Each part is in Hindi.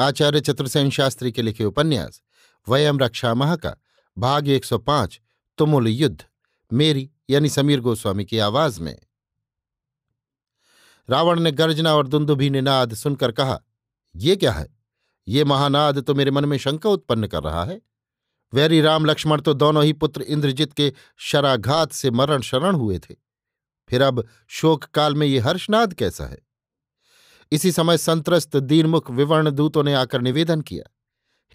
आचार्य चतुर्सेन शास्त्री के लिखे उपन्यास वयम मह का भाग 105 तुमुल युद्ध मेरी यानी समीर गोस्वामी की आवाज में रावण ने गर्जना और दुंदुभी ने नाद सुनकर कहा ये क्या है ये महानाद तो मेरे मन में शंका उत्पन्न कर रहा है वैरी राम लक्ष्मण तो दोनों ही पुत्र इंद्रजित के शराघात से मरण शरण हुए थे फिर अब शोक काल में ये हर्षनाद कैसा है इसी समय संतरस्त दीनमुख विवर्ण दूतों ने आकर निवेदन किया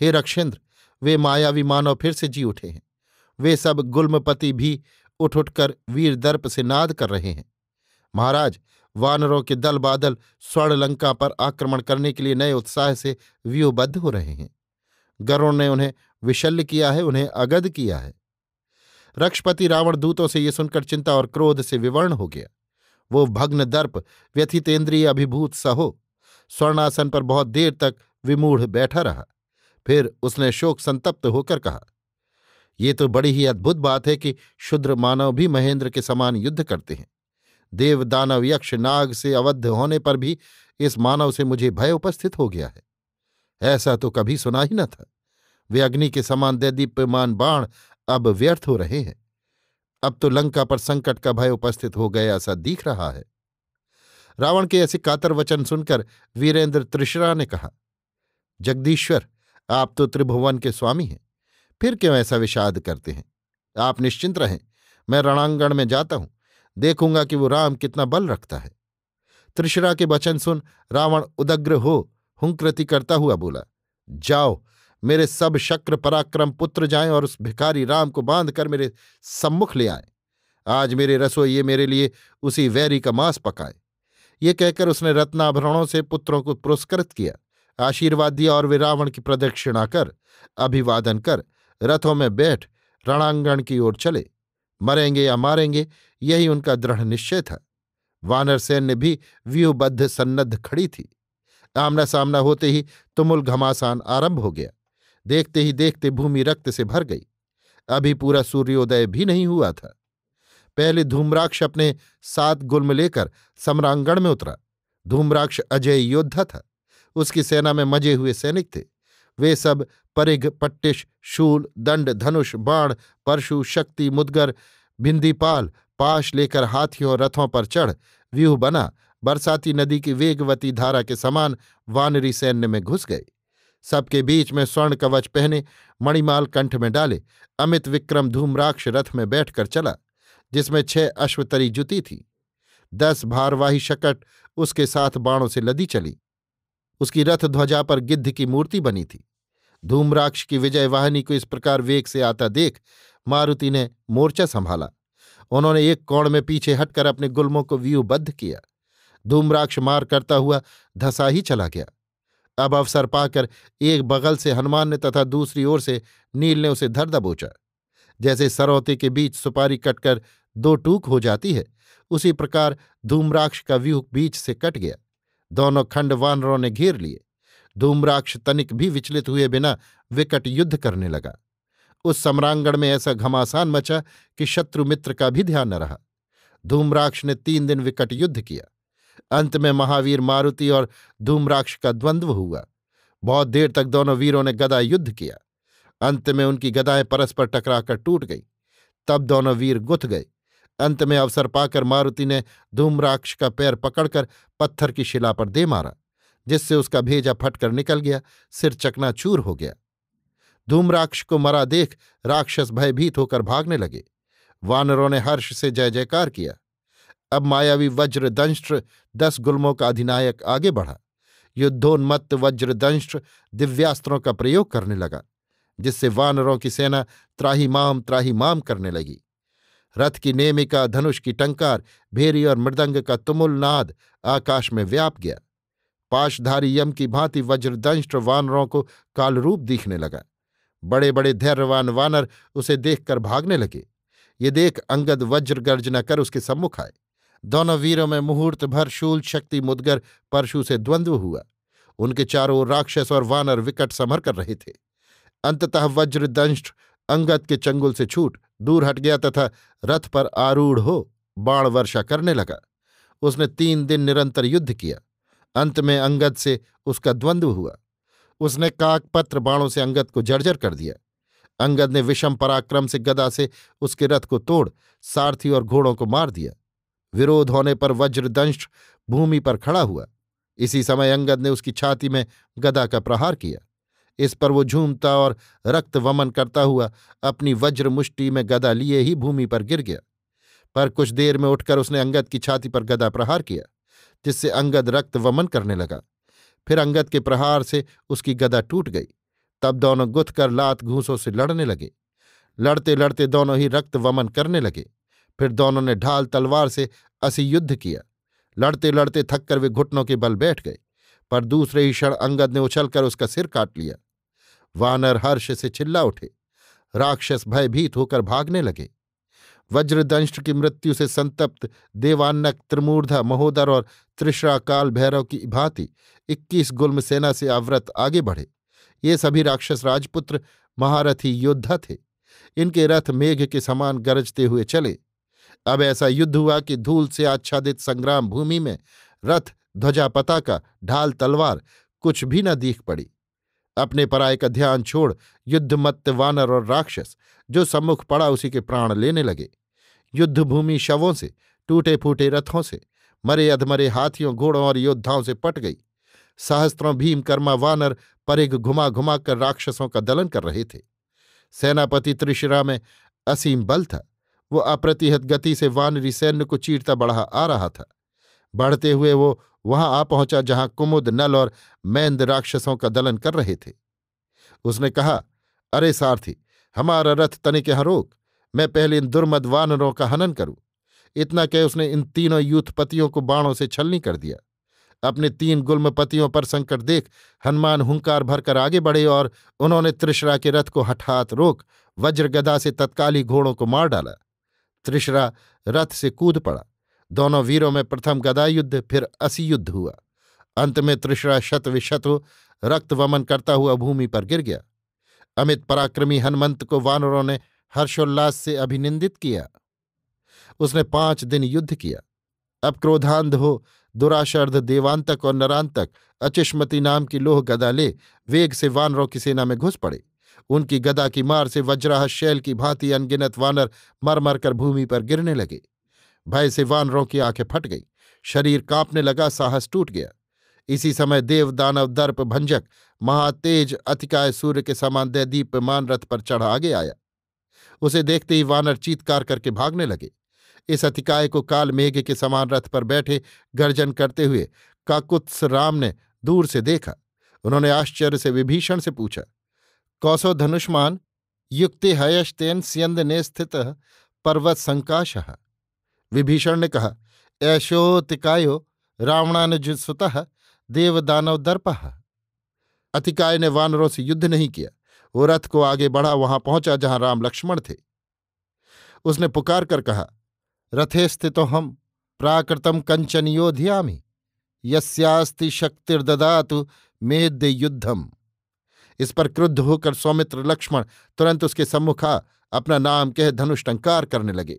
हे रक्षेन्द्र वे मायावी मानव फिर से जी उठे हैं वे सब गुल्मपति भी उठ उठकर वीर दर्प से नाद कर रहे हैं महाराज वानरों के दल बादल लंका पर आक्रमण करने के लिए नए उत्साह से व्यूबद्ध हो रहे हैं गरुण ने उन्हें विशल्य किया है उन्हें अगध किया है रक्षपति रावण दूतों से ये सुनकर चिंता और क्रोध से विवर्ण हो गया वो भग्न दर्प व्यथितेंद्रिय अभिभूत सहो हो स्वर्णासन पर बहुत देर तक विमूढ़ बैठा रहा फिर उसने शोक संतप्त होकर कहा ये तो बड़ी ही अद्भुत बात है कि शुद्र मानव भी महेंद्र के समान युद्ध करते हैं देव दानव यक्ष नाग से अवध होने पर भी इस मानव से मुझे भय उपस्थित हो गया है ऐसा तो कभी सुना ही न था वे अग्नि के समान दैदीप्यमान बाण अब व्यर्थ हो रहे हैं अब तो लंका पर संकट का भय उपस्थित हो गया सा दिख रहा है रावण के ऐसे कातर वचन सुनकर वीरेंद्र त्रिशरा ने कहा जगदीश्वर आप तो त्रिभुवन के स्वामी हैं फिर क्यों ऐसा विषाद करते हैं आप निश्चिंत रहें मैं रणांगण में जाता हूं देखूंगा कि वो राम कितना बल रखता है त्रिशरा के वचन सुन रावण उदग्र हो हुंकृति करता हुआ बोला जाओ मेरे सब शक्र पराक्रम पुत्र जाएं और उस भिखारी राम को बांधकर मेरे सम्मुख ले आए आज मेरे ये मेरे लिए उसी वैरी का मांस पकाए ये कहकर उसने रत्नाभरणों से पुत्रों को पुरस्कृत किया आशीर्वाद दिया और वे रावण की प्रदक्षिणा कर अभिवादन कर रथों में बैठ रणांगण की ओर चले मरेंगे या मारेंगे यही उनका दृढ़ निश्चय था वानर सैन्य भी व्यूबद्ध सन्नद्ध खड़ी थी आमना सामना होते ही तुमुल घमासान आरंभ हो गया देखते ही देखते भूमि रक्त से भर गई अभी पूरा सूर्योदय भी नहीं हुआ था पहले धूम्राक्ष अपने सात गुल्म लेकर सम्रांगण में उतरा धूम्राक्ष अजय योद्धा था उसकी सेना में मजे हुए सैनिक थे वे सब परिघ पट्टिश शूल दंड धनुष बाण परशु शक्ति मुदगर बिंदीपाल पाश लेकर हाथियों रथों पर चढ़ व्यूह बना बरसाती नदी की वेगवती धारा के समान वानरी सैन्य में घुस गए सबके बीच में स्वर्ण कवच पहने मणिमाल कंठ में डाले अमित विक्रम धूम्राक्ष रथ में बैठकर चला जिसमें छह अश्वतरी जुती थी दस भारवाही शकट उसके साथ बाणों से लदी चली उसकी रथ ध्वजा पर गिद्ध की मूर्ति बनी थी धूम्राक्ष की विजय वाहिनी को इस प्रकार वेग से आता देख मारुति ने मोर्चा संभाला उन्होंने एक कोण में पीछे हटकर अपने गुलमों को व्यूबद्ध किया धूम्राक्ष मार करता हुआ धसा ही चला गया अब अवसर पाकर एक बगल से हनुमान ने तथा दूसरी ओर से नील ने उसे धर दबोचा जैसे सरौते के बीच सुपारी कटकर दो टूक हो जाती है उसी प्रकार धूम्राक्ष का व्यूह बीच से कट गया दोनों खंड वानरों ने घेर लिए धूम्राक्ष तनिक भी विचलित हुए बिना विकट युद्ध करने लगा उस सम्रांगण में ऐसा घमासान मचा कि शत्रु मित्र का भी ध्यान न रहा धूम्राक्ष ने तीन दिन विकट युद्ध किया अंत में महावीर मारुति और धूम्राक्ष का द्वंद्व हुआ बहुत देर तक दोनों वीरों ने गदा युद्ध किया अंत में उनकी गदाएं परस्पर टकराकर टूट गई तब दोनों वीर गुथ गए अंत में अवसर पाकर मारुति ने धूम्राक्ष का पैर पकड़कर पत्थर की शिला पर दे मारा जिससे उसका भेजा फटकर निकल गया सिर चकनाचूर हो गया धूम्राक्ष को मरा देख राक्षस भयभीत होकर भागने लगे वानरों ने हर्ष से जय जयकार किया अब मायावी वज्रदंष्ट्र दस गुलमों का अधिनायक आगे बढ़ा युद्धोन्मत्त वज्रदंष्ट्र दिव्यास्त्रों का प्रयोग करने लगा जिससे वानरों की सेना त्राही माम त्राही माम करने लगी रथ की नेमिका धनुष की टंकार भेरी और मृदंग का तुमुल नाद आकाश में व्याप गया पाशधारी यम की भांति वज्रदंष्ट्र वानरों को कालरूप दिखने लगा बड़े बड़े धैर्यवान वानर उसे देखकर भागने लगे ये देख अंगद वज्र गर्जना कर उसके सम्मुख आए दोनों वीरों में मुहूर्त भर शूल शक्ति मुदगर परशु से द्वंद्व हुआ उनके चारों ओर राक्षस और वानर विकट समर कर रहे थे अंततः वज्रदंष्ट अंगद के चंगुल से छूट दूर हट गया तथा रथ पर आरूढ़ हो बाण वर्षा करने लगा उसने तीन दिन निरंतर युद्ध किया अंत में अंगद से उसका द्वंद्व हुआ उसने काकपत्र बाणों से अंगद को जर्जर कर दिया अंगद ने विषम पराक्रम से गदा से उसके रथ को तोड़ सारथी और घोड़ों को मार दिया विरोध होने पर वज्रदंश भूमि पर खड़ा हुआ इसी समय अंगद ने उसकी छाती में गदा का प्रहार किया इस पर वो झूमता और रक्त वमन करता हुआ अपनी वज्र मुष्टि में गदा लिए ही भूमि पर गिर गया पर कुछ देर में उठकर उसने अंगद की छाती पर गदा प्रहार किया जिससे अंगद रक्त वमन करने लगा फिर अंगद के प्रहार से उसकी गदा टूट गई तब दोनों गुथ कर लात घूसों से लड़ने लगे लड़ते लड़ते दोनों ही रक्त वमन करने लगे फिर दोनों ने ढाल तलवार से असी युद्ध किया लड़ते लड़ते थककर वे घुटनों के बल बैठ गए पर दूसरे ही क्षण अंगद ने उछलकर उसका सिर काट लिया वानर हर्ष से चिल्ला उठे राक्षस भयभीत होकर भागने लगे वज्रदंश की मृत्यु से संतप्त देवान्नक त्रिमूर्धा महोदर और त्रिश्राकाल भैरव की भांति इक्कीस गुल्म सेना से आव्रत आगे बढ़े ये सभी राक्षस राजपुत्र महारथी योद्धा थे इनके रथ मेघ के समान गरजते हुए चले अब ऐसा युद्ध हुआ कि धूल से आच्छादित संग्राम भूमि में रथ ध्वजा पताका ढाल तलवार कुछ भी न दीख पड़ी अपने पराय का ध्यान छोड़ युद्धमत्त वानर और राक्षस जो सम्मुख पड़ा उसी के प्राण लेने लगे युद्धभूमि शवों से टूटे फूटे रथों से मरे अधमरे हाथियों घोड़ों और योद्धाओं से पट गई सहस्त्रों भीमकर्मा वानर परिग घुमा घुमा कर राक्षसों का दलन कर रहे थे सेनापति त्रिशिरा में असीम बल था वो अप्रतिहत गति से वानरी सैन्य को चीरता बढ़ा आ रहा था बढ़ते हुए वो वहां आ पहुंचा जहां कुमुद नल और मैंद राक्षसों का दलन कर रहे थे उसने कहा अरे सारथी हमारा रथ तने के रोक मैं पहले इन दुर्मद वानरों का हनन करूं इतना कह उसने इन तीनों यूथपतियों को बाणों से छलनी कर दिया अपने तीन गुलमपतियों पर संकट देख हनुमान हुंकार भरकर आगे बढ़े और उन्होंने त्रिशरा के रथ को हठात रोक वज्रगदा से तत्काली घोड़ों को मार डाला त्रिशरा रथ से कूद पड़ा दोनों वीरों में प्रथम गदा युद्ध फिर असी युद्ध हुआ अंत में त्रिशरा रक्त वमन करता हुआ भूमि पर गिर गया अमित पराक्रमी हनुमंत को वानरों ने हर्षोल्लास से अभिनंदित किया उसने पांच दिन युद्ध किया अब क्रोधांध हो दुराशर्ध देवांतक और नरांतक अचिष्मति नाम की लोह गदा ले वेग से वानरों की सेना में घुस पड़े उनकी गदा की मार से वज्राह शैल की भांति अनगिनत वानर मर मर कर भूमि पर गिरने लगे भय से वानरों की आंखें फट गई शरीर कांपने लगा साहस टूट गया इसी समय देव दानव दर्प भंजक महातेज अतिकाय सूर्य के समान दीप मान रथ पर चढ़ा आगे आया उसे देखते ही वानर चीतकार करके भागने लगे इस अतिकाय को काल मेघ के समान रथ पर बैठे गर्जन करते हुए काकुत्स राम ने दूर से देखा उन्होंने आश्चर्य से विभीषण से पूछा कौसो धनुष्मान युक्ति हयश्तेन स्यंद ने स्थित पर्वत संकाश विभीषण ने कहा ऐशोतिकायो रावणानुजुत्सुत देवदानव दर्प अतिकाय ने वानरों से युद्ध नहीं किया वो रथ को आगे बढ़ा वहां पहुंचा जहां राम लक्ष्मण थे उसने पुकार कर कहा रथे स्थितो हम प्राकृतम कंचन योध्यामी यस्यास्ति तो मेद्य युद्धम इस पर क्रुद्ध होकर सौमित्र लक्ष्मण तुरंत उसके सम्मुखा अपना नाम कह धनुष टंकार करने लगे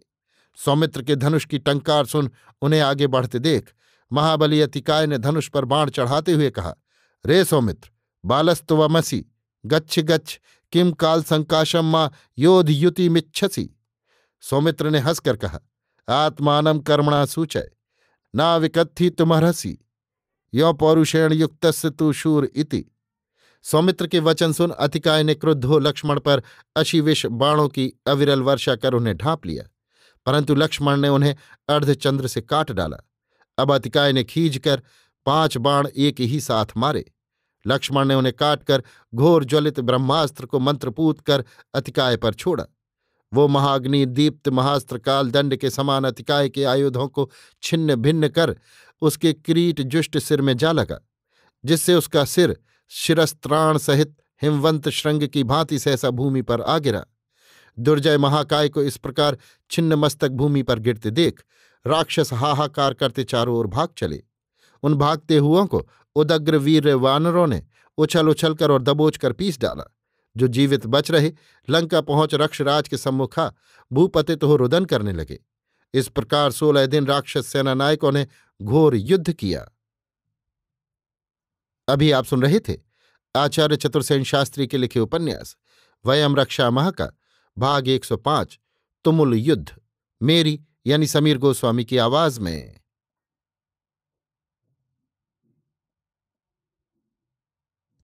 सौमित्र के धनुष की टंकार सुन उन्हें आगे बढ़ते देख महाबली अतिकाय ने धनुष पर बाण चढ़ाते हुए कहा रे सौमित्र बालस्तु गच्छ गच्छ किम काल संकाशम माँ योध युति मिच्छसी सौमित्र ने हंसकर कहा आत्मान कर्मणा सूचय ना विकत्थी तुम्हारसी यौ पौरुषेण युक्त तू शूर इति सौमित्र के वचन सुन अतिकाय ने क्रुद्ध हो लक्ष्मण पर अशिविष बाणों की अविरल वर्षा कर उन्हें ढांप लिया परंतु लक्ष्मण ने उन्हें अर्धचंद्र से काट डाला अब अतिकाय ने खींच कर पांच बाण एक ही साथ मारे लक्ष्मण ने उन्हें काटकर घोर ज्वलित ब्रह्मास्त्र को मंत्रपूत कर अतिकाय पर छोड़ा वो महाग्नि दीप्त महास्त्र काल दंड के समान अतिकाय के आयुधों को छिन्न भिन्न कर उसके क्रीट जुष्ट सिर में जा लगा जिससे उसका सिर शिरस्त्राण सहित हिमवंत श्रृंग की भांति सहसा भूमि पर आ गिरा दुर्जय महाकाय को इस प्रकार छिन्न मस्तक भूमि पर गिरते देख राक्षस हाहाकार करते चारों ओर भाग चले उन भागते हुओं को उदग्र वीर वानरों ने उछल उछल कर और दबोच कर पीस डाला जो जीवित बच रहे लंका पहुंच रक्षराज के सम्मुखा भूपति तो रुदन करने लगे इस प्रकार सोलह दिन राक्षस सेना नायकों ने घोर युद्ध किया अभी आप सुन रहे थे आचार्य चतुर्सेन शास्त्री के लिखे उपन्यास वयम रक्षा माह का भाग 105 तुमुल युद्ध मेरी यानी समीर गोस्वामी की आवाज में